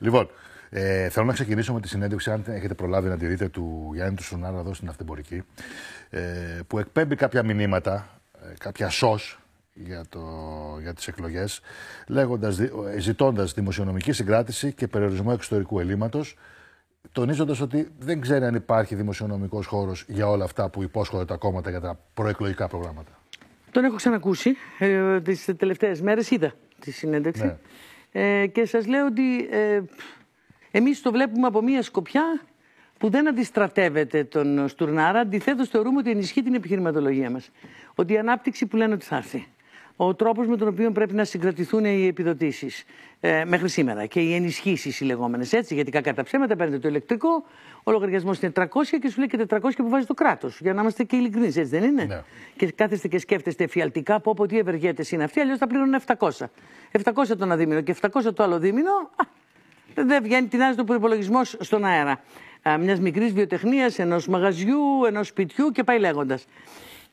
Λοιπόν, ε, θέλω να ξεκινήσω με τη συνέντευξη, αν έχετε προλάβει να τη δείτε, του Γιάννη του Σουνάρα εδώ στην Αυτεμπορική, ε, που εκπέμπει κάποια μηνύματα, ε, κάποια σως για, το, για τις εκλογές, λέγοντας, ε, ζητώντας δημοσιονομική συγκράτηση και περιορισμό εξωτερικού ελλείμματος, τονίζοντας ότι δεν ξέρει αν υπάρχει δημοσιονομικός χώρος για όλα αυτά που υπόσχονται τα κόμματα για τα προεκλογικά προγράμματα. Τον έχω ξανακούσει ε, τις τελευταίες μέρες, είδα τη συνέντευξη. Ναι. Ε, και σας λέω ότι ε, εμείς το βλέπουμε από μία σκοπιά που δεν αντιστρατεύεται τον Στουρνάρα. Αντιθέτως, θεωρούμε ότι ενισχύει την επιχειρηματολογία μας. Ότι η ανάπτυξη που λένε ότι θα έρθει ο τρόπος με τον οποίο πρέπει να συγκρατηθούν οι επιδοτήσεις ε, μέχρι σήμερα και οι ενισχύσεις οι λεγόμενες. Έτσι, γιατί κακά τα ψέματα παίρνετε το ηλεκτρικό, ο λογαριασμός είναι 300 και σου λέει και 400 που βάζει το κράτος. Για να είμαστε και ειλικρινείς, έτσι δεν είναι. Ναι. Και κάθεστε και σκέφτεστε εφιαλτικά πω πω τι ευεργέτες είναι αυτοί, αλλιώς θα πληρώνουν 700. 700 το ένα δίμηνο και 700 το άλλο δίμηνο. δεν βγαίνει, τεινάζει του προπολογισμό στον αέρα. Μιας μικρής βιοτεχνίας, ενός μαγαζιού, ενός σπιτιού και πάει λέγοντας.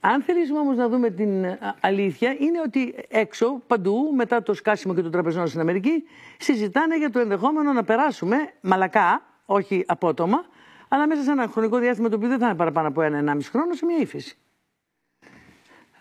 Αν θέλήσουμε όμως να δούμε την ε, αλήθεια, είναι ότι έξω, παντού, μετά το σκάσιμο και το τραπεζών στην Αμερική, συζητάνε για το ενδεχόμενο να περάσουμε μαλακά, όχι απότομα, αλλά μέσα σε ένα χρονικό διάστημα το οποίο δεν θα είναι παραπάνω από ένα-ενάμιση χρόνο, σε μια ύφεση.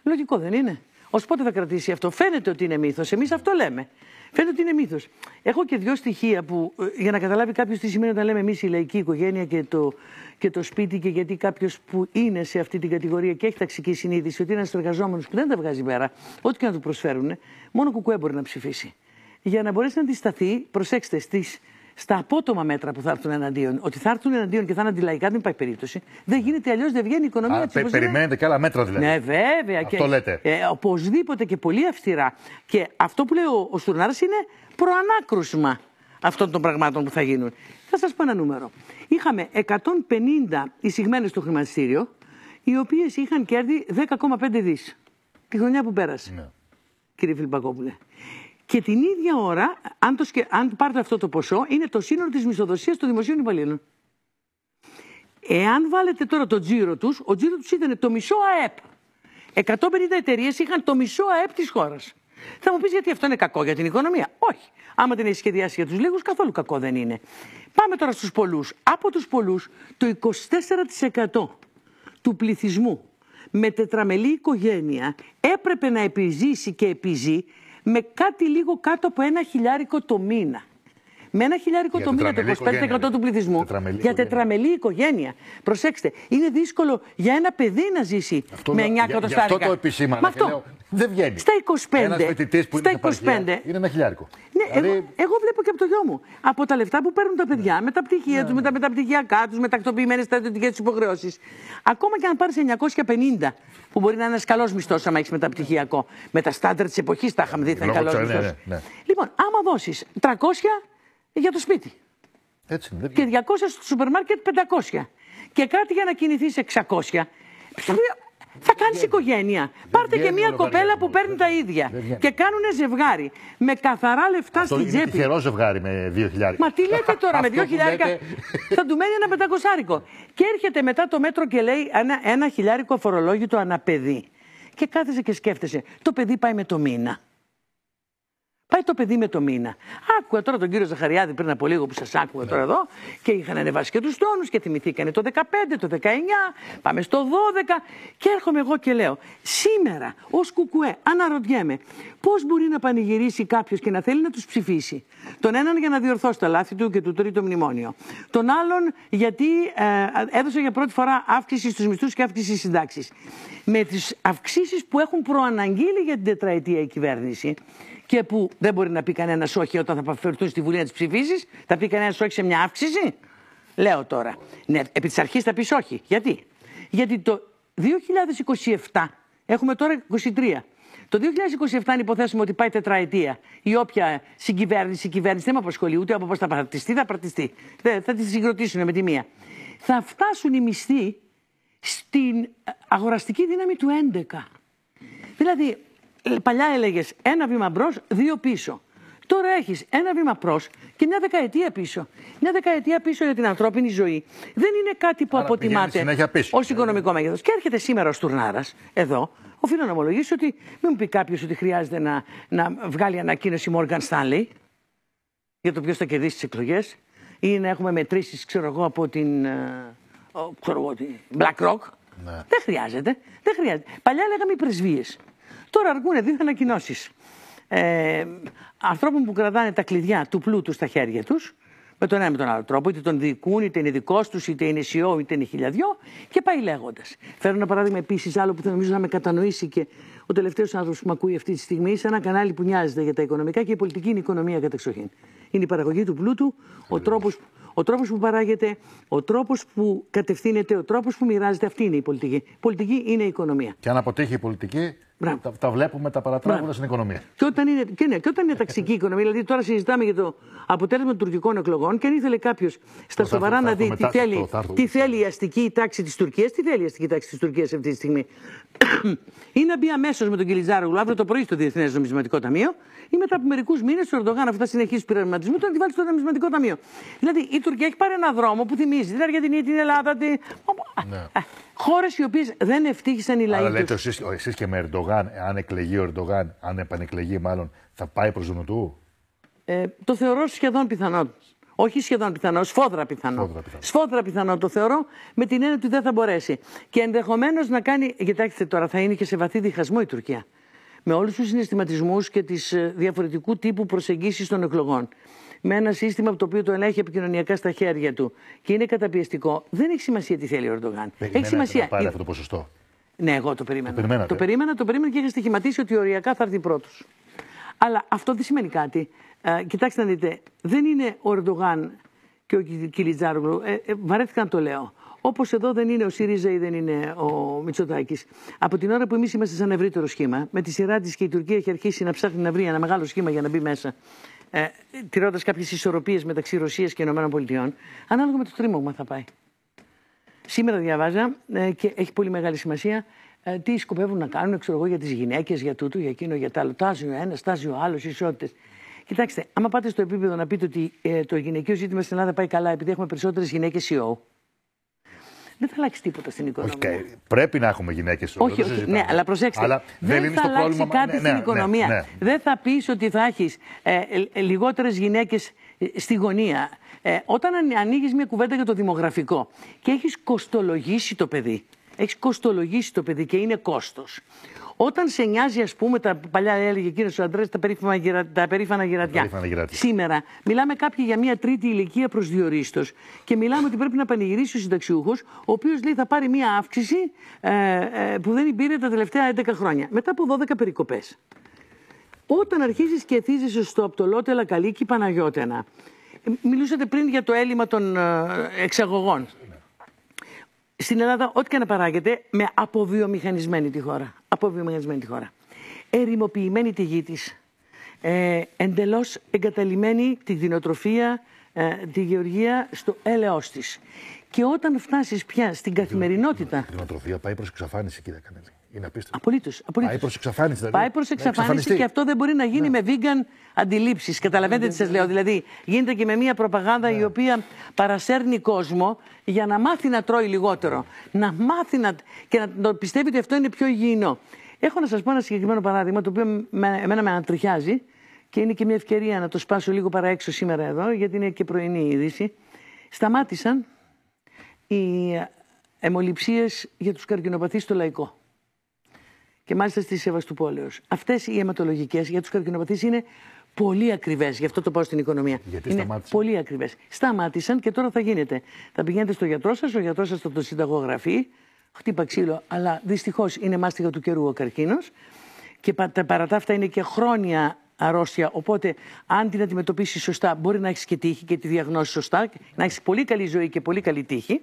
Λογικό δεν είναι. Ως πότε θα κρατήσει αυτό. Φαίνεται ότι είναι μύθος. Εμείς αυτό λέμε. Φαίνεται ότι είναι μύθος. Έχω και δύο στοιχεία που ε, για να καταλάβει κάποιος τι σημαίνει όταν λέμε εμείς η λαϊκή οικογένεια και το, και το σπίτι και γιατί κάποιος που είναι σε αυτή την κατηγορία και έχει ταξική συνείδηση ότι είναι ένας εργαζόμενος που δεν τα βγάζει μέρα, ό,τι και να του προσφέρουν, μόνο κουκουέ μπορεί να ψηφίσει. Για να μπορέσει να αντισταθεί, προσέξτε, στις στα απότομα μέτρα που θα έρθουν εναντίον. Ότι θα έρθουν εναντίον και θα είναι αντιλαϊκά, δεν υπάρχει περίπτωση. Δεν γίνεται αλλιώς, δεν βγαίνει η οικονομία τη Ελλάδα. Περιμένετε και άλλα μέτρα δηλαδή. Ναι, βέβαια. Αυτό λέτε. Ε, οπωσδήποτε και πολύ αυστηρά. Και αυτό που λέει ο, ο είναι προανάκρουσμα αυτών των πραγμάτων που θα γίνουν. Θα σας πω ένα νούμερο. Είχαμε 150 εισηγμένες στο χρηματιστήριο, οι οποίες είχαν κέρδη 10,5 δις τη χρονιά που πέρασε. Ναι. Κύριε Φιλμπακόπουλε. Και την ίδια ώρα, αν, το αν πάρετε αυτό το ποσό, είναι το σύνολο της μισθοδοσίας των δημοσίων υπαλλήλων. Εάν βάλετε τώρα το τζίρο τους, ο τζίρο τους ήταν το μισό ΑΕΠ. 150 εταιρείες είχαν το μισό ΑΕΠ της χώρας. Θα μου πεις γιατί αυτό είναι κακό για την οικονομία. Όχι. Άμα την έχεις σχεδιάσει για τους λίγους, καθόλου κακό δεν είναι. Πάμε τώρα στους πολλούς. Από τους πολλούς, το 24% του πληθυσμού με τετραμελή οικογένεια έπρεπε να επιζήσει και επιζεί με κάτι λίγο κάτω από ένα χιλιάρικο το μήνα με ένα χιλιάρικο το μήνα, το 25% του πληθυσμού. για τετραμελή οικογένεια. Προσέξτε, είναι δύσκολο για ένα παιδί να ζήσει με 9 εκατοστάρικα. Αυτό το επισήμανα. Αυτό. δεν βγαίνει. Στα 25. Ένας που στα είναι 25. είναι ένα χιλιάρικο. Ναι, δηλαδή- εγώ, βλέπω και από το γιο μου. Από τα λεφτά που παίρνουν τα παιδιά, ναι. με τα πτυχία ναι, τους, ναι. με τα μεταπτυχιακά τους, με τακτοποιημένε στρατιωτικέ του υποχρεώσει. Ακόμα και αν πάρεις 950, που μπορεί να είναι ένας καλός μισθός, άμα έχεις μεταπτυχιακό. Με τα στάνταρ της εποχής τα είχαμε δει, θα είναι καλό ναι, μισθός. Ναι, λοιπόν, άμα δώσεις 300 για το σπίτι. Έτσι Και 200 στο σούπερ μάρκετ 500. Και κάτι για να κινηθείς 600. Θα κάνεις οικογένεια. Πάρτε και μια κοπέλα που παίρνει τα ίδια. Και κάνουν ζευγάρι. Με καθαρά λεφτά Αυτό στην είναι τυχερό ζευγάρι με 2.000. Μα τι λέτε τώρα με 2.000. θα του μένει ένα πεντακοσάρικο. Και έρχεται μετά το μέτρο και λέει ένα, ένα χιλιάρικο φορολόγητο αναπαιδί. Και κάθεσε και σκέφτεσαι. Το παιδί πάει με το μήνα. Πάει το παιδί με το μήνα. Άκουγα τώρα τον κύριο Ζαχαριάδη πριν από λίγο που σας άκουγα ναι. τώρα εδώ και είχαν ανεβάσει και τους τόνους και θυμηθήκανε το 15, το 19, πάμε στο 12. Και έρχομαι εγώ και λέω, σήμερα ως κουκουέ αναρωτιέμαι πώς μπορεί να πανηγυρίσει κάποιος και να θέλει να τους ψηφίσει. Τον έναν για να διορθώσει τα λάθη του και του τρίτο μνημόνιο. Τον άλλον γιατί ε, έδωσε για πρώτη φορά αύξηση στους μισθούς και αύξηση συντάξεις. Με τις αυξήσεις που έχουν προαναγγείλει για την τετραετία η κυβέρνηση και που δεν μπορεί να πει κανένας όχι όταν θα αφαιρθούν στη Βουλή να τις ψηφίσεις, θα πει κανένας όχι σε μια αύξηση. Λέω τώρα. Ναι, επί της αρχής θα πεις όχι. Γιατί? Γιατί το 2027, έχουμε τώρα 23. Το 2027, αν υποθέσουμε ότι πάει τετραετία ή όποια συγκυβέρνηση, κυβέρνηση δεν με απασχολεί ούτε από πώς θα πρατιστεί. θα παρτιστεί. θα τη συγκροτήσουν με τη μία. Θα φτάσουν οι μισθοί στην αγοραστική δύναμη του 11. Δηλαδή, ε, παλιά έλεγες ένα βήμα μπρος, δύο πίσω. Τώρα έχεις ένα βήμα προς και μια δεκαετία πίσω. Μια δεκαετία πίσω για την ανθρώπινη ζωή. Δεν είναι κάτι που αποτιμάται ως οικονομικό μέγεθος. Και έρχεται σήμερα ο Στουρνάρας εδώ. Οφείλω να ομολογήσω ότι μην μου πει κάποιος ότι χρειάζεται να, να βγάλει ανακοίνωση Μόργαν Stanley για το ποιος θα κερδίσει τις εκλογές ή να έχουμε μετρήσεις, ξέρω εγώ, από την. Ε, ξέρω εγώ, την BlackRock. Ναι. Δεν χρειάζεται. Δεν χρειάζεται. Παλιά λέγαμε οι πρεσβείες. Τώρα αργούνε δύο ανακοινώσεις. Ε, ανθρώπων που κρατάνε τα κλειδιά του πλούτου στα χέρια τους, με τον ένα με τον άλλο τρόπο, είτε τον διοικούν, είτε είναι δικός τους, είτε είναι CEO, είτε είναι χιλιαδιό, και πάει λέγοντας. Φέρω ένα παράδειγμα επίσης άλλο που θα νομίζω να με κατανοήσει και ο τελευταίος άνθρωπος που με ακούει αυτή τη στιγμή, σε ένα κανάλι που νοιάζεται για τα οικονομικά και η πολιτική είναι η οικονομία κατεξοχήν. Είναι η παραγωγή του πλούτου, ο τρόπος ο τρόπος που παράγεται, ο τρόπος που κατευθύνεται, ο τρόπος που μοιράζεται, αυτή είναι η πολιτική. Η πολιτική είναι η οικονομία. Και αν αποτύχει η πολιτική, τα, τα βλέπουμε τα παρατράγοντα στην οικονομία. Και όταν είναι, και ναι, και όταν είναι ταξική οικονομία, δηλαδή τώρα συζητάμε για το αποτέλεσμα των τουρκικών εκλογών και αν ήθελε κάποιος στα σοβαρά να δει τι θέλει, η αστική τάξη της Τουρκίας, τι θέλει η αστική τάξη της Τουρκίας αυτή τη στιγμή. ή να μπει αμέσως με τον Κιλιτζάρογλου αύριο το πρωί στο Διεθνές Νομισματικό Ταμείο ή μετά από μερικούς μήνες ο Ερντογάν αυτά συνεχίσει πειραματισμού να τη βάλει στο Νομισματικό Ταμείο. Δηλαδή η Τουρκία έχει πάρει ένα δρόμο που θυμίζει την δηλαδή Αργεντινή, την Ελλάδα. Την... Ναι. Χώρες οι οποίες δεν ευτύχησαν οι λαοί. Αλλά λέτε εσεί και με Ερντογάν, αν εκλεγεί ο Ερντογάν, αν επανεκλεγεί μάλλον, θα πάει προς Δουνουτού. Ε, το θεωρώ σχεδόν πιθανό. Όχι σχεδόν πιθανό, σφόδρα πιθανό. Σφόδρα πιθανό. το θεωρώ, με την έννοια ότι δεν θα μπορέσει. Και ενδεχομένως να κάνει. Κοιτάξτε τώρα, θα είναι και σε βαθύ διχασμό η Τουρκία. Με όλους τους συναισθηματισμούς και τις ε, διαφορετικού τύπου προσεγγίσεις των εκλογών με ένα σύστημα από το οποίο το ελέγχει επικοινωνιακά στα χέρια του και είναι καταπιεστικό, δεν έχει σημασία τι θέλει ο Ερντογάν. έχει σημασία. Να πάρει αυτό το ποσοστό. Ναι, εγώ το περίμενα. Το, το περίμενα, το περίμενα και είχα στοιχηματίσει ότι οριακά θα έρθει πρώτος. Αλλά αυτό δεν σημαίνει κάτι. Ε, κοιτάξτε να δείτε, δεν είναι ο Ερντογάν και ο Κιλιτζάρογλου. Ε, ε, βαρέθηκα να το λέω. Όπως εδώ δεν είναι ο ΣΥΡΙΖΑ ή δεν είναι ο Μητσοτάκης. Από την ώρα που εμείς είμαστε σε ένα ευρύτερο σχήμα, με τη σειρά της και η Τουρκία έχει αρχίσει να ψάχνει να βρει ένα μεγάλο σχήμα για να μπει μέσα ε, τηρώντας κάποιες ισορροπίες μεταξύ Ρωσίας και ΗΠΑ, ανάλογα με το τρίμωμα θα πάει. Σήμερα διαβάζα ε, και έχει πολύ μεγάλη σημασία ε, τι σκοπεύουν να κάνουν ξέρω εγώ, για τις γυναίκες, για τούτο, για εκείνο, για τα άλλο. Τάζει ο ένας, τάζει ο άλλος, ισότητες. Κοιτάξτε, άμα πάτε στο επίπεδο να πείτε ότι ε, το γυναικείο ζήτημα στην Ελλάδα πάει καλά επειδή έχουμε περισσότερες γυναίκες CEO, δεν θα αλλάξει τίποτα στην οικονομία. Okay. Πρέπει να έχουμε γυναίκες στο Όχι, όχι ναι, αλλά προσέξτε. δεν, θα αλλάξει πρόβλημα... Ναι, κάτι ναι, στην ναι, οικονομία. Ναι. δεν θα πεις ότι θα έχεις ε, ε λιγότερες γυναίκες ε, στη γωνία. Ε, όταν ανοίγεις μια κουβέντα για το δημογραφικό και έχεις κοστολογήσει το παιδί, έχεις κοστολογήσει το παιδί και είναι κόστος. Όταν σε νοιάζει, ας πούμε, τα παλιά έλεγε ο ο Αντρέ, τα, περίφημα, τα περίφανα γερατιά. Σήμερα μιλάμε κάποιοι για μια τρίτη ηλικία προσδιορίστο και μιλάμε ότι πρέπει να πανηγυρίσει ο συνταξιούχος, ο οποίος λέει θα πάρει μια αύξηση ε, ε, που δεν υπήρε τα τελευταία 11 χρόνια. Μετά από 12 περικοπές. Όταν αρχίζεις και εθίζεσαι στο Απτολότελα και Παναγιώτενα, ε, μιλούσατε πριν για το έλλειμμα των εξαγωγών στην Ελλάδα, ό,τι και να παράγεται, με αποβιομηχανισμένη τη χώρα. Αποβιομηχανισμένη τη χώρα. Ερημοποιημένη τη γη της. Ε, Εντελώς εγκαταλειμμένη τη δεινοτροφία, ε, τη γεωργία στο έλεό της. Και όταν φτάσεις πια στην καθημερινότητα. Η δεινοτροφία πάει προς εξαφάνιση, κύριε Κανέλη. Είναι απίστευτο. Απολύτως. Πάει προς εξαφάνιση. Δηλαδή. Πάει προς εξαφάνιση και αυτό δεν μπορεί να γίνει ναι. με vegan αντιλήψεις. Καταλαβαίνετε τι ναι, ναι, σας λέω. Δηλαδή, γίνεται και με μια προπαγάνδα η οποία παρασέρνει κόσμο για να μάθει να τρώει λιγότερο. Να μάθει να. και να πιστεύει ότι αυτό είναι πιο υγιεινό. Έχω να σας πω ένα συγκεκριμένο παράδειγμα το οποίο με, εμένα με ανατριχιάζει και είναι και μια ευκαιρία να το σπάσω λίγο παραέξω σήμερα εδώ, γιατί είναι και πρωινή η είδηση. Σταμάτησαν οι εμολυψίε για τους καρκινοπαθείς στο λαϊκό και μάλιστα στη Σεβαστουπόλεω. Αυτές οι αιματολογικές για τους καρκινοπαθείς είναι πολύ ακριβές. Γι' αυτό το πάω στην οικονομία. Γιατί είναι σταμάτησαν. Πολύ ακριβές. Σταμάτησαν και τώρα θα γίνεται. Θα πηγαίνετε στο γιατρό σας, ο γιατρός σας θα το συνταγογραφεί. Χτύπα ξύλο, αλλά δυστυχώς είναι μάστιγα του καιρού ο καρκίνος. Και τα αυτά είναι και χρόνια αρρώστια. Οπότε, αν την αντιμετωπίσεις σωστά, μπορεί να έχεις και τύχη και τη διαγνώση σωστά, να έχεις πολύ καλή ζωή και πολύ καλή τύχη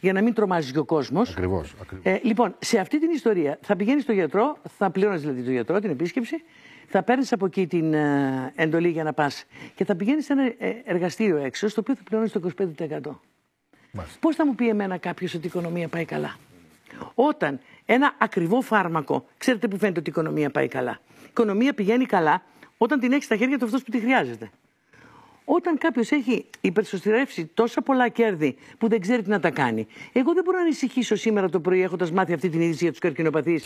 για να μην τρομάζει και ο κόσμος. Ακριβώς. Ε, λοιπόν, σε αυτή την ιστορία θα πηγαίνεις στο γιατρό, θα πληρώνεις δηλαδή τον γιατρό την επίσκεψη, θα παίρνεις από εκεί την ε, εντολή για να πας και θα πηγαίνεις σε ένα ε, εργαστήριο έξω, στο οποίο θα πληρώνεις το 25%. Πώς θα μου πει εμένα κάποιος ότι η οικονομία πάει καλά. Όταν ένα ακριβό φάρμακο, ξέρετε που φαίνεται ότι η οικονομία πάει καλά. Η οικονομία πηγαίνει καλά όταν την έχεις στα χέρια του αυτός που τη χρειάζεται. Όταν κάποιος έχει υπερσωστηρεύσει τόσα πολλά κέρδη που δεν ξέρει τι να τα κάνει, εγώ δεν μπορώ να ανησυχήσω σήμερα το πρωί έχοντας μάθει αυτή την είδηση για τους καρκινοπαθείς.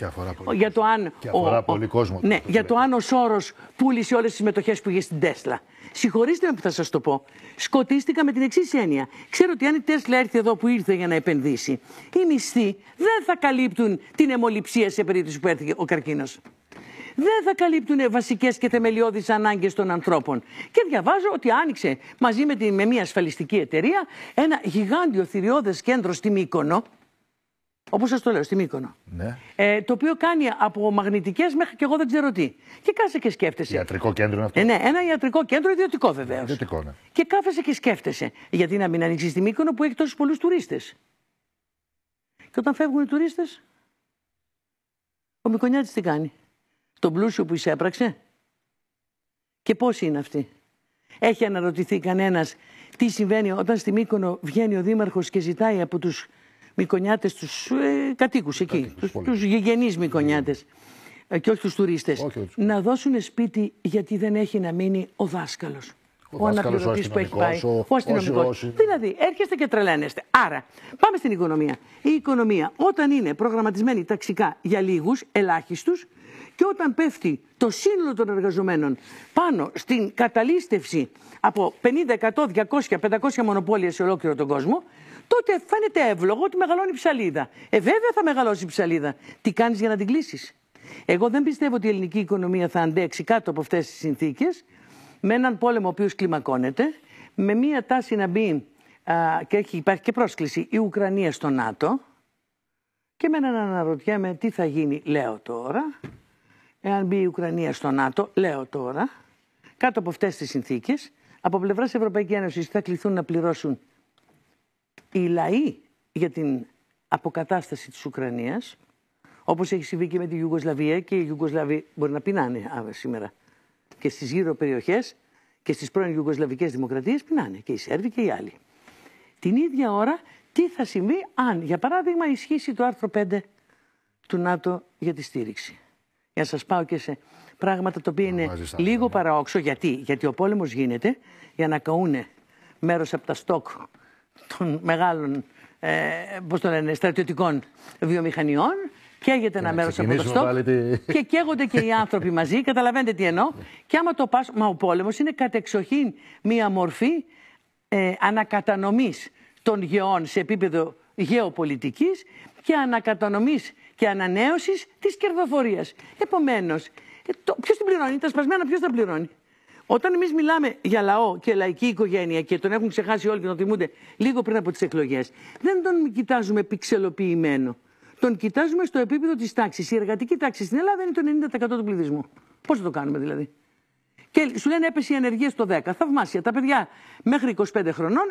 Για το αν. Και αφορά ο, πολύ κόσμο. Ναι, για το αν ο Σόρος πούλησε όλες τις μετοχέ που είχε στην Τέσλα. Συγχωρήστε με που θα σας το πω. Σκοτίστηκα με την εξής έννοια. Ξέρω ότι αν η Τέσλα έρθει εδώ που ήρθε για να επενδύσει, οι μισθοί δεν θα καλύπτουν την αιμοληψία σε περίπτωση που έρθει ο καρκίνος δεν θα καλύπτουν βασικές και θεμελιώδεις ανάγκες των ανθρώπων. Και διαβάζω ότι άνοιξε μαζί με, με μια ασφαλιστική εταιρεία ένα γιγάντιο θηριώδες κέντρο στη Μύκονο. Όπως σας το λέω, στη Μύκονο. Ναι. Ε, το οποίο κάνει από μαγνητικέ μέχρι και εγώ δεν ξέρω τι. Και κάθεσαι και σκέφτεσαι. Ιατρικό κέντρο είναι αυτό. Ε, ναι, ένα ιατρικό κέντρο ιδιωτικό βεβαίως. Ναι. Και κάθεσαι και σκέφτεσαι. Γιατί να μην ανοίξεις τη Μύκονο που έχει τόσους πολλούς τουρίστες. Και όταν φεύγουν οι τουρίστες, ο Μικονιάτης τι κάνει τον πλούσιο που εισέπραξε. Και πώς είναι αυτή, Έχει αναρωτηθεί κανένας τι συμβαίνει όταν στη Μύκονο βγαίνει ο Δήμαρχος και ζητάει από τους Μυκονιάτες τους ε, κατοίκους εκεί, κατοίκους, τους, τους ε, και όχι τους τουρίστες, να δώσουν σπίτι γιατί δεν έχει να μείνει ο δάσκαλος. Ο, ο αναπληρωτής που έχει πάει. Ο, ο αστυνομικός. Δηλαδή, έρχεστε και τρελαίνεστε. Άρα, πάμε στην οικονομία. Η οικονομία, όταν είναι προγραμματισμένη ταξικά για λίγους, ελάχιστους, και όταν πέφτει το σύνολο των εργαζομένων πάνω στην καταλήστευση από 50, 100, 200, 500 μονοπόλια σε ολόκληρο τον κόσμο, τότε φαίνεται εύλογο ότι μεγαλώνει η ψαλίδα. Ε, βέβαια θα μεγαλώσει η ψαλίδα. Τι κάνεις για να την κλείσεις. Εγώ δεν πιστεύω ότι η ελληνική οικονομία θα αντέξει κάτω από αυτές τις συνθήκες, με έναν πόλεμο ο οποίος κλιμακώνεται, με μία τάση να μπει α, και έχει, υπάρχει και πρόσκληση η Ουκρανία στο ΝΑΤΟ. Και με έναν αναρωτιέμαι τι θα γίνει, λέω τώρα, εάν μπει η Ουκρανία στο ΝΑΤΟ, λέω τώρα, κάτω από αυτές τις συνθήκες, από πλευράς Ευρωπαϊκή Ένωση θα κληθούν να πληρώσουν οι λαοί για την αποκατάσταση της Ουκρανίας, όπως έχει συμβεί και με τη Ιουγκοσλαβία και οι Ιουγκοσλαβοί μπορεί να πεινάνε σήμερα. Και στις γύρω περιοχές και στις πρώην Ιουγκοσλαβικές δημοκρατίες πεινάνε και οι Σέρβοι και οι άλλοι. Την ίδια ώρα, τι θα συμβεί αν, για παράδειγμα, ισχύσει το άρθρο 5 του ΝΑΤΟ για τη στήριξη για να σας πάω και σε πράγματα τα οποία είναι λίγο παραόξο. Γιατί? Γιατί ο πόλεμος γίνεται για να καούνε μέρος από τα στόκ των μεγάλων ε, πώς το λένε, στρατιωτικών βιομηχανιών καίγεται ένα ε, μέρος από το στόκ Τη... και καίγονται και οι άνθρωποι μαζί. Καταλαβαίνετε τι εννοώ. και άμα το πας, μα ο πόλεμος είναι κατεξοχήν μία μορφή ε, ανακατανομής των γεών σε επίπεδο γεωπολιτικής και ανακατανομής και ανανέωσης της κερδοφορίας. Επομένως, ε, ποιος την πληρώνει, τα σπασμένα ποιος τα πληρώνει. Όταν εμείς μιλάμε για λαό και λαϊκή οικογένεια και τον έχουν ξεχάσει όλοι και τον θυμούνται λίγο πριν από τις εκλογές, δεν τον κοιτάζουμε πιξελοποιημένο. Τον κοιτάζουμε στο επίπεδο της τάξης. Η εργατική τάξη στην Ελλάδα είναι το 90% του πληθυσμού. Πώς θα το κάνουμε δηλαδή. Και σου λένε έπεσε η ανεργία στο 10. Θαυμάσια. Τα παιδιά μέχρι 25 χρονών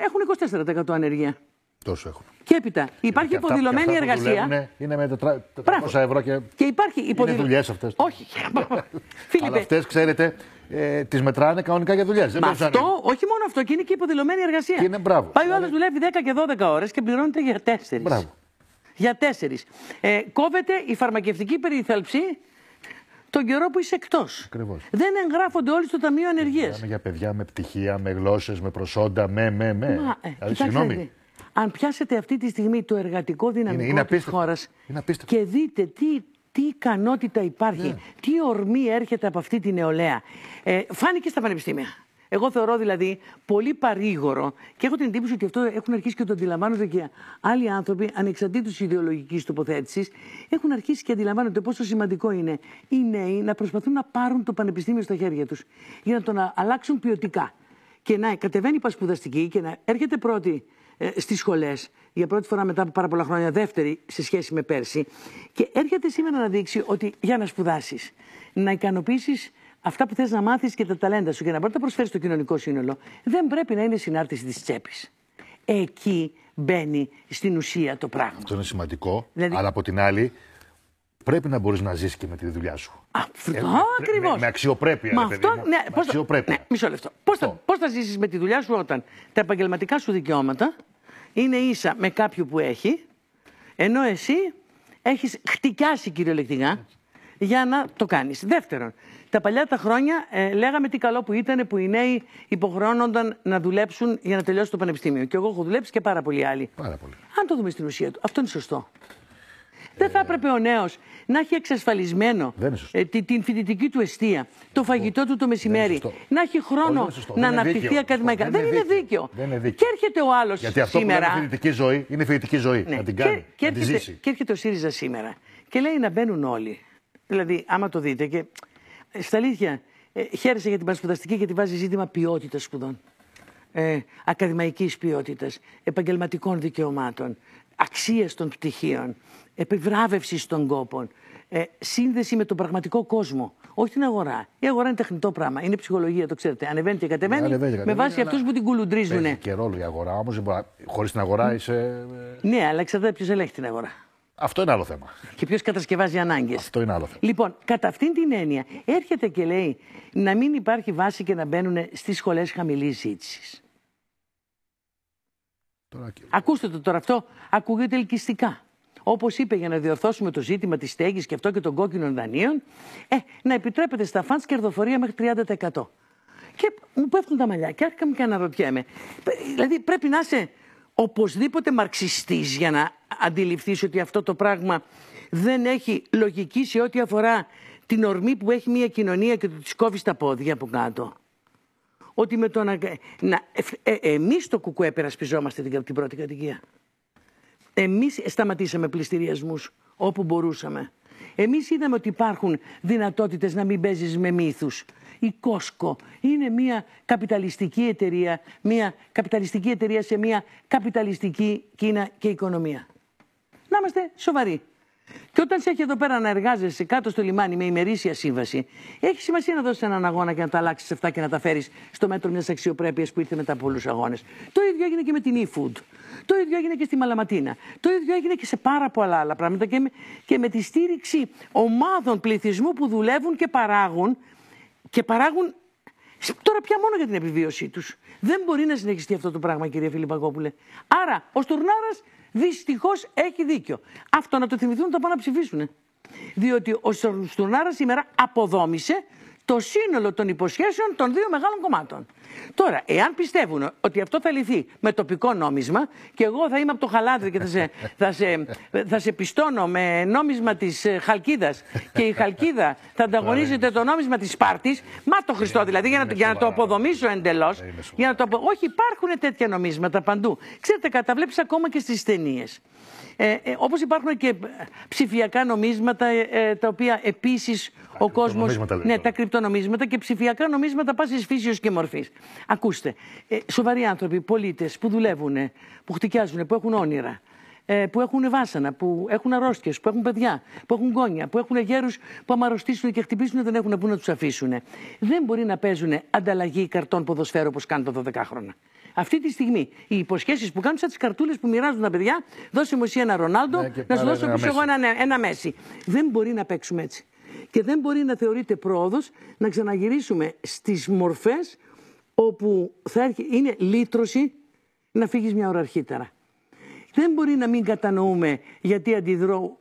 έχουν 24% ανεργία. Τόσο έχουν. Και έπειτα υπάρχει υποδηλωμένη εργασία. είναι με 400 ευρώ και. Και υπάρχει υποδηλωμένη. Είναι δουλειές αυτές. Όχι. Αλλά αυτές, ξέρετε, ε, τις μετράνε κανονικά για δουλειές. Μα αυτό, όχι μόνο αυτό, και είναι και υποδηλωμένη εργασία. Και είναι, μπράβο. Πάει ο άλλος δηλαδή- δουλεύει 10 και 12 ώρες και πληρώνεται για τέσσερις. Μπράβο. Για τέσσερις. Ε, κόβεται η φαρμακευτική περιθαλψή τον καιρό που είσαι εκτός. Δεν εγγράφονται όλοι στο Ταμείο Ανεργίας. Μιλάμε για παιδιά με πτυχία, με γλώσσες, με προσόντα, με, με, με. Μα, ε, δηλαδή, συγγνώμη. Αν πιάσετε αυτή τη στιγμή το εργατικό δυναμικό είναι, είναι της χώρας είναι και δείτε τι, τι ικανότητα υπάρχει, ναι. τι ορμή έρχεται από αυτή τη νεολαία. Ε, φάνηκε στα πανεπιστήμια. Εγώ θεωρώ δηλαδή πολύ παρήγορο και έχω την εντύπωση ότι αυτό έχουν αρχίσει και το αντιλαμβάνονται και άλλοι άνθρωποι, ανεξαντήτως ιδεολογικής τοποθέτησης, έχουν αρχίσει και αντιλαμβάνονται πόσο σημαντικό είναι οι νέοι να προσπαθούν να πάρουν το πανεπιστήμιο στα χέρια τους για να το αλλάξουν ποιοτικά. Και να κατεβαίνει η πασπουδαστική και να έρχεται πρώτη ε, στις σχολές. Για πρώτη φορά μετά από πάρα πολλά χρόνια, δεύτερη σε σχέση με πέρσι. Και έρχεται σήμερα να δείξει ότι για να σπουδάσεις, να ικανοποιήσεις αυτά που θες να μάθεις και τα ταλέντα σου και να μπορείς να προσφέρεις στο κοινωνικό σύνολο, δεν πρέπει να είναι συνάρτηση της τσέπης. Εκεί μπαίνει στην ουσία το πράγμα. Αυτό είναι σημαντικό. Δηλαδή- αλλά από την άλλη, πρέπει να μπορείς να ζήσει και με τη δουλειά σου. Αυτό ε, ακριβώ. Με, με αξιοπρέπεια. Με αυτό, παιδί, ναι, με αξιοπρέπεια. Ναι, μισό λεπτό. Πώς θα, θα ζήσεις με τη δουλειά σου όταν τα επαγγελματικά σου δικαιώματα είναι ίσα με κάποιου που έχει, ενώ εσύ έχεις χτυκιάσει κυριολεκτικά για να το κάνεις. Δεύτερον, τα παλιά τα χρόνια ε, λέγαμε τι καλό που ήταν που οι νέοι υποχρεώνονταν να δουλέψουν για να τελειώσει το πανεπιστήμιο. Και εγώ έχω δουλέψει και πάρα πολλοί άλλοι. Πάρα πολύ. Αν το δούμε στην ουσία του, αυτό είναι σωστό. Δεν θα έπρεπε ο νέος να έχει εξασφαλισμένο ε, την φοιτητική του αιστεία, το λοιπόν, φαγητό του το μεσημέρι, να έχει χρόνο να αναπτυχθεί ακαδημαϊκά. Δεν είναι δίκαιο. Και έρχεται ο άλλος σήμερα. Αυτό που είναι φοιτητική ζωή, είναι φοιτητική ζωή. Ναι. Να την κάνει. Και, να έρχεται, ο ΣΥΡΙΖΑ σήμερα και λέει να μπαίνουν όλοι. Δηλαδή, άμα το δείτε και. Ε, στα αλήθεια, ε, χαίρεσε για την πανσπουδαστική γιατί βάζει ζήτημα ποιότητας σπουδών. Ε, Ακαδημαϊκής ποιότητας, επαγγελματικών δικαιωμάτων, αξίας των πτυχίων, επιβράβευσης των κόπων, ε, σύνδεση με τον πραγματικό κόσμο. Όχι την αγορά. Η αγορά είναι τεχνητό πράγμα. Είναι ψυχολογία, το ξέρετε. Ανεβαίνει και κατεβαίνει. Ναι, με βάση αυτούς που την κουλουντρίζουν. Έχει και ρόλο η αγορά όμως. Χωρίς την αγορά είσαι. Ε, ναι, αλλά εξαρτάται ποιος ελέγχει την αγορά. Αυτό είναι άλλο θέμα. Και ποιος κατασκευάζει ανάγκες. Αυτό είναι άλλο θέμα. Λοιπόν, κατά αυτήν την έννοια έρχεται και λέει να μην υπάρχει βάση και να μπαίνουν στις σχολές χαμηλής ζήτησης. Ακούστε το τώρα αυτό, ακούγεται ελκυστικά. Όπως είπε, για να διορθώσουμε το ζήτημα της στέγης και αυτό και των κόκκινων δανείων, ε, να επιτρέπεται στα φαντ κερδοφορία μέχρι 30%. Και μου πέφτουν τα μαλλιά και άρχισα και αναρωτιέμαι. Ε, δηλαδή πρέπει να είσαι οπωσδήποτε μαρξιστής για να αντιληφθείς ότι αυτό το πράγμα δεν έχει λογική σε ό,τι αφορά την ορμή που έχει μια κοινωνία και του της κόβεις τα πόδια από κάτω ότι με το να, να, ε, ε, εμείς το κουκουέπερα περασπιζόμαστε την, την πρώτη κατοικία. Εμείς σταματήσαμε πληστηριασμούς όπου μπορούσαμε. Εμείς είδαμε ότι υπάρχουν δυνατότητες να μην παίζεις με μύθους. Η Κόσκο είναι μια καπιταλιστική εταιρεία, μια καπιταλιστική εταιρεία σε μια καπιταλιστική Κίνα και οικονομία. Να είμαστε σοβαροί. Και όταν σε έχει εδώ πέρα να εργάζεσαι κάτω στο λιμάνι με ημερήσια σύμβαση, έχει σημασία να δώσεις έναν αγώνα και να τα αλλάξεις αυτά και να τα φέρεις στο μέτρο μιας αξιοπρέπειας που ήρθε μετά από πολλούς αγώνες. Το ίδιο έγινε και με την e-food. Το ίδιο έγινε και στη Μαλαματίνα. Το ίδιο έγινε και σε πάρα πολλά άλλα πράγματα και με, και με τη στήριξη ομάδων πληθυσμού που δουλεύουν και παράγουν. Και παράγουν Τώρα πια μόνο για την επιβίωσή τους. Δεν μπορεί να συνεχιστεί αυτό το πράγμα, κυρία Φιλιππακόπουλε. Άρα, ο Στουρνάρας Δυστυχώς έχει δίκιο. Αυτό να το θυμηθούν όταν πάνε να ψηφίσουν. Διότι ο Στουρνάρα σήμερα αποδόμησε το σύνολο των υποσχέσεων των δύο μεγάλων κομμάτων. Τώρα, εάν πιστεύουν ότι αυτό θα λυθεί με τοπικό νόμισμα και εγώ θα είμαι από το χαλάδρι και θα σε, θα σε, θα σε πιστώνω με νόμισμα της ε, Χαλκίδας και η Χαλκίδα θα ανταγωνίζεται το νόμισμα της Σπάρτης, μα το Χριστό δηλαδή, για να, για να το αποδομήσω εντελώς. Όχι, υπάρχουν τέτοια νομίσματα παντού. Ξέρετε, καταβλέπει ακόμα και στις ταινίες. Ε, ε, Όπως υπάρχουν και ψηφιακά νομίσματα, ε, ε τα οποία επίσης ο κόσμος. Ναι, τα κρυπτονομίσματα και ψηφιακά νομίσματα πάσης φύσεως και μορφής. Ακούστε, ε, σοβαροί άνθρωποι, πολίτες που δουλεύουν, που χτυκιάζουν, που έχουν όνειρα, ε, που έχουν βάσανα, που έχουν αρρώστιες, που έχουν παιδιά, που έχουν γόνια, που έχουν γέρους που αμαρρωστήσουν και χτυπήσουν δεν έχουν που να τους αφήσουν. Δεν μπορεί να παίζουν ανταλλαγή καρτών ποδοσφαίρου όπως κάνουν τα 12 χρόνια. Αυτή τη στιγμή οι υποσχέσεις που κάνουν σαν τις καρτούλες που μοιράζουν τα παιδιά, δώσε μου εσύ ένα Ρονάλντο, ναι, να σου δώσω πίσω εγώ ένα, ένα Μέση. Δεν μπορεί να παίξουμε έτσι. Και δεν μπορεί να θεωρείται πρόοδος να ξαναγυρίσουμε στις μορφές όπου θα είναι λύτρωση να φύγεις μια ώρα αρχίτερα. Δεν μπορεί να μην κατανοούμε γιατί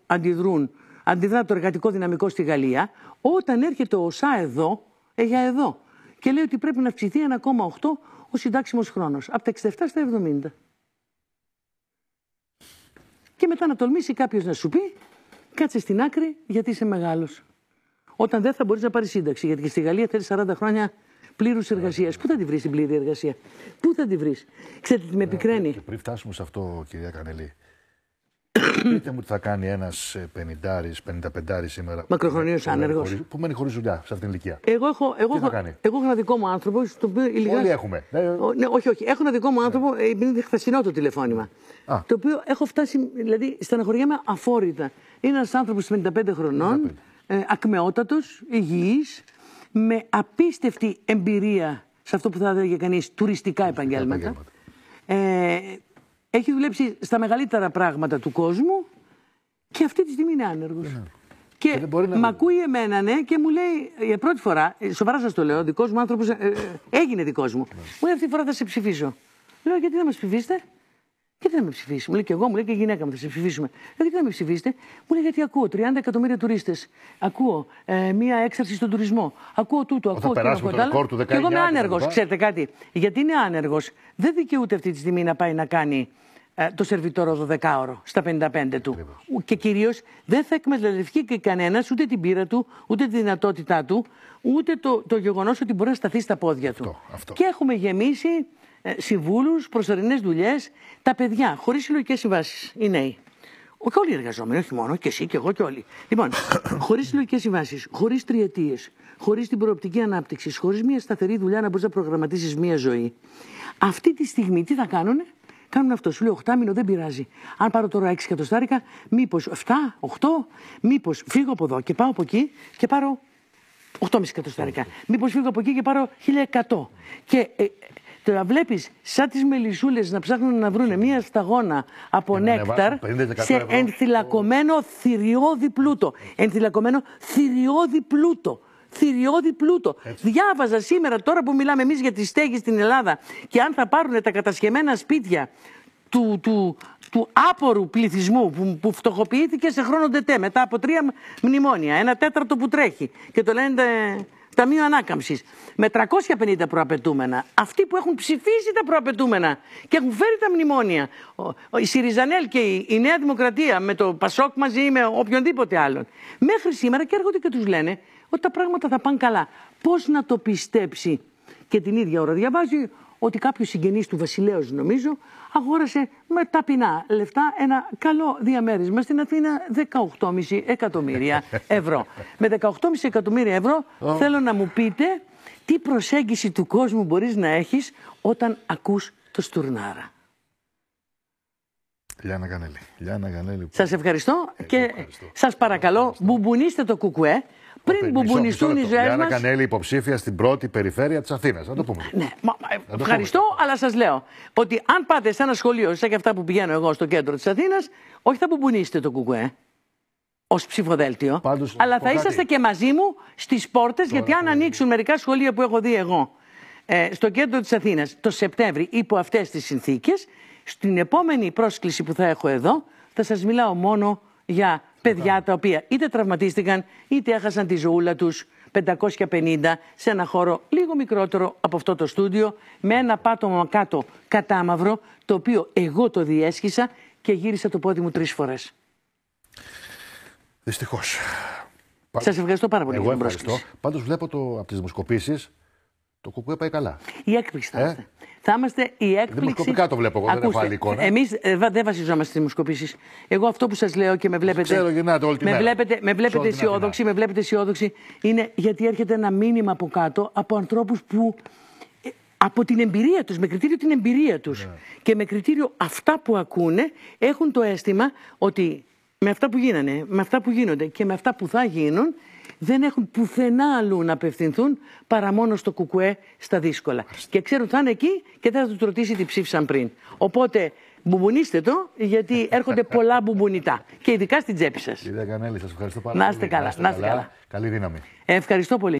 αντιδρούν, αντιδρά το εργατικό δυναμικό στη Γαλλία, όταν έρχεται ο ΣΑ εδώ, ε, για εδώ. Και λέει ότι πρέπει να αυξηθεί 1,8 ο συντάξιμος χρόνος. Από τα 67 στα 70. Και μετά να τολμήσει κάποιος να σου πει, κάτσε στην άκρη γιατί είσαι μεγάλος. Όταν δεν θα μπορείς να πάρεις σύνταξη, γιατί και στη Γαλλία θέλεις 40 χρόνια πλήρους εργασίας. Πού θα τη βρεις την πλήρη εργασία, Πού θα τη βρεις. Ξέρετε τι με ε, επικραίνει; πριν φτάσουμε σε αυτό, κυρία Κανελή, Πείτε μου τι θα κάνει ένας 50 55 σήμερα. Μακροχρονίο άνεργο. Που μένει χωρίς δουλειά σε αυτήν την ηλικία. Εγώ έχω, εγώ, έχω ένα δικό μου άνθρωπο. Στο οποίο έχουμε. Ναι. ναι, όχι, όχι. Έχω ένα δικό μου ναι. άνθρωπο, ε, επειδή είναι χθεσινό το τηλεφώνημα. Α. Το οποίο έχω φτάσει, δηλαδή στεναχωριέμαι αφόρητα. Είναι ένας άνθρωπος 55 χρονών, ε, ακμεότατος, υγιής, με απίστευτη εμπειρία σε αυτό που θα έλεγε κανείς τουριστικά επαγγελμάτα. επαγγέλματα. Ε, έχει δουλέψει στα μεγαλύτερα πράγματα του κόσμου και αυτή τη στιγμή είναι άνεργος. Ναι. Και, και μ' ακούει εμένα, ναι, και μου λέει για πρώτη φορά, ε, σοβαρά σας το λέω, δικός μου άνθρωπος, ε, ε, έγινε δικός μου. Ναι. Μου λέει αυτή τη φορά θα σε ψηφίσω. Λέω γιατί δεν μας ψηφίσετε. Γιατί να με ψηφίσει, μου λέει και εγώ, μου λέει και η γυναίκα μου, θα σε ψηφίσουμε. γιατί να με ψηφίσετε, μου λέει γιατί ακούω 30 εκατομμύρια τουρίστες. Ακούω ε, μία έξαρση στον τουρισμό. Ακούω τούτο, ακούω θα το ρεκόρ Και εγώ είμαι άνεργο, ξέρετε κάτι. Γιατί είναι άνεργος, δεν δικαιούται αυτή τη στιγμή να πάει να κάνει ε, το σερβιτόρο 12ωρο στα 55 του. Και κυρίως δεν θα εκμεταλλευτεί και κανένας ούτε την πείρα του, ούτε τη δυνατότητά του, ούτε το, το γεγονός ότι μπορεί να σταθεί στα πόδια του. Και έχουμε γεμίσει ε, συμβούλους, προσωρινές δουλειές, τα παιδιά, χωρίς συλλογικές συμβάσεις, οι νέοι. Όχι όλοι οι εργαζόμενοι, όχι μόνο, και εσύ και εγώ και όλοι. Λοιπόν, χωρίς συλλογικές συμβάσεις, χωρίς τριετίες, χωρίς την προοπτική ανάπτυξης, χωρίς μια σταθερή δουλειά να μπορείς να προγραμματίσεις μια ζωή. Αυτή τη στιγμή τι θα κάνουν, κάνουν αυτό. Σου λέω 8 μήνο, δεν πειράζει. Αν πάρω τώρα 6 εκατοστάρικα, μήπως 7, 8, μήπως φύγω από εδώ και πάω από εκεί και πάρω 8,5 εκατοστάρικα. Μήπως φύγω από εκεί και πάρω 1100. Και ε, το να βλέπεις σαν τις μελισούλε να ψάχνουν να βρουν μία σταγόνα από νέκταρ σε ενθυλακωμένο θηριώδη πλούτο. Ενθυλακωμένο θηριώδη πλούτο θηριώδη πλούτο. Διάβαζα σήμερα, τώρα που μιλάμε εμείς για τη στέγη στην Ελλάδα και αν θα πάρουν τα κατασκευμένα σπίτια του, του, του άπορου πληθυσμού που, που φτωχοποιήθηκε σε χρόνο τετέ μετά από τρία μνημόνια. Ένα τέταρτο που τρέχει. Και το λένε Ταμείο Ανάκαμψης. Με 350 προαπαιτούμενα. Αυτοί που έχουν ψηφίσει τα προαπαιτούμενα και έχουν φέρει τα μνημόνια. Η Σιριζανέλ και η Νέα Δημοκρατία με το Πασόκ μαζί ή με οποιονδήποτε άλλον. Μέχρι σήμερα και έρχονται και τους λένε ότι τα πράγματα θα πάνε καλά. Πώς να το πιστέψει. Και την ίδια ώρα διαβάζει ότι κάποιος συγγενής του βασιλέως νομίζω, αγόρασε με ταπεινά λεφτά ένα καλό διαμέρισμα στην Αθήνα 18,5 εκατομμύρια ευρώ. με 18,5 εκατομμύρια ευρώ θέλω να μου πείτε τι προσέγγιση του κόσμου μπορείς να έχεις όταν ακούς το Στουρνάρα. Λιάννα Γανέλη. Σας ευχαριστώ ε, και σας παρακαλώ μπουμπουνίστε το κουκουέ πριν μπουνιστούν οι ζωέ Η Γιάννα Κανέλη υποψήφια στην πρώτη περιφέρεια της Αθήνας. Να το πούμε. Ναι, μα, το ευχαριστώ, αλλά σας λέω ότι αν πάτε σε ένα σχολείο, σαν και αυτά που πηγαίνω εγώ στο κέντρο της Αθήνας, όχι θα μπουνίσετε το κουκουέ ως ψηφοδέλτιο. αλλά θα είσαστε και μαζί μου στις πόρτες, γιατί αν ανοίξουν μερικά σχολεία που έχω δει εγώ ε, στο κέντρο της Αθήνας το Σεπτέμβρη υπό αυτές τις συνθήκες, στην επόμενη πρόσκληση που θα έχω εδώ, θα σας μιλάω μόνο για παιδιά τα οποία είτε τραυματίστηκαν είτε έχασαν τη ζωούλα τους 550 σε ένα χώρο λίγο μικρότερο από αυτό το στούντιο με ένα πάτωμα κάτω κατάμαυρο το οποίο εγώ το διέσχισα και γύρισα το πόδι μου τρεις φορές. Δυστυχώς. Σας ευχαριστώ πάρα πολύ. Εγώ ευχαριστώ. Πάντως βλέπω το, από τις δημοσκοπήσεις το κουκουέ πάει καλά. Η έκπληξη θα ε? είμαστε. Θα είμαστε η ε, έκπληξη. Δημοσκοπικά το βλέπω εγώ, δεν έχω άλλη εικόνα. Εμείς ε, δεν βασιζόμαστε στις δημοσκοπήσεις. Εγώ αυτό που σας λέω και με βλέπετε. Ξέρω, γυρνάτε όλη τη με Βλέπετε, με βλέπετε αισιόδοξη, με βλέπετε αισιόδοξη. Είναι γιατί έρχεται ένα μήνυμα από κάτω από ανθρώπους που από την εμπειρία τους, με κριτήριο την εμπειρία τους ναι. και με κριτήριο αυτά που ακούνε έχουν το αίσθημα ότι με αυτά που γίνανε, με αυτά που γίνονται και με αυτά που θα γίνουν δεν έχουν πουθενά αλλού να απευθυνθούν παρά μόνο στο κουκουέ στα δύσκολα. Και ξέρουν ότι θα είναι εκεί και δεν θα τους ρωτήσει τι ψήφισαν πριν. Οπότε μπουμπονίστε το, γιατί έρχονται πολλά μπουμπονιτά. Και ειδικά στην τσέπη σας. Κυρία Κανέλη, σας ευχαριστώ πάρα πολύ. Να είστε καλά. Καλή δύναμη. Ευχαριστώ πολύ.